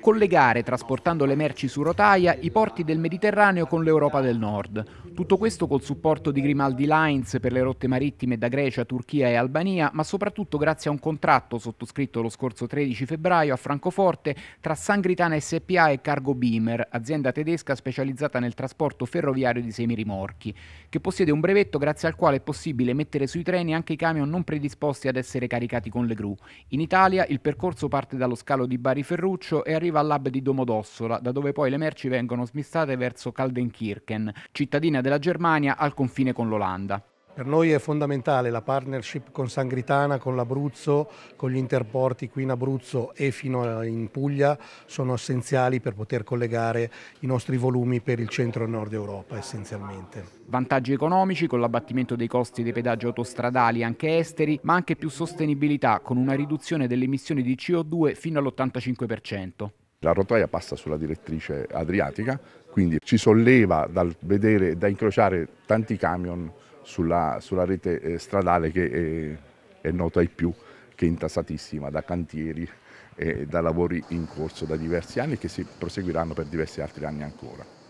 collegare, trasportando le merci su rotaia, i porti del Mediterraneo con l'Europa del Nord. Tutto questo col supporto di Grimaldi Lines per le rotte marittime da Grecia, Turchia e Albania, ma soprattutto grazie a un contratto sottoscritto lo scorso 13 febbraio a Francoforte tra Sangritana SPA e Cargo Beamer, azienda tedesca specializzata nel trasporto ferroviario di semirimorchi, che possiede un brevetto grazie al quale è possibile mettere sui treni anche i camion non predisposti ad essere caricati con le gru. In Italia il percorso parte dallo scalo di Bari Ferruccio e e arriva lab di Domodossola, da dove poi le merci vengono smistate verso Kaldenkirchen, cittadina della Germania al confine con l'Olanda. Per noi è fondamentale la partnership con Sangritana, con l'Abruzzo, con gli interporti qui in Abruzzo e fino in Puglia sono essenziali per poter collegare i nostri volumi per il centro e nord Europa essenzialmente. Vantaggi economici con l'abbattimento dei costi dei pedaggi autostradali anche esteri, ma anche più sostenibilità con una riduzione delle emissioni di CO2 fino all'85%. La rotaia passa sulla direttrice adriatica, quindi ci solleva dal vedere e da incrociare tanti camion sulla, sulla rete eh, stradale che è, eh, è nota ai più che è intasatissima da cantieri e da lavori in corso da diversi anni che si proseguiranno per diversi altri anni ancora.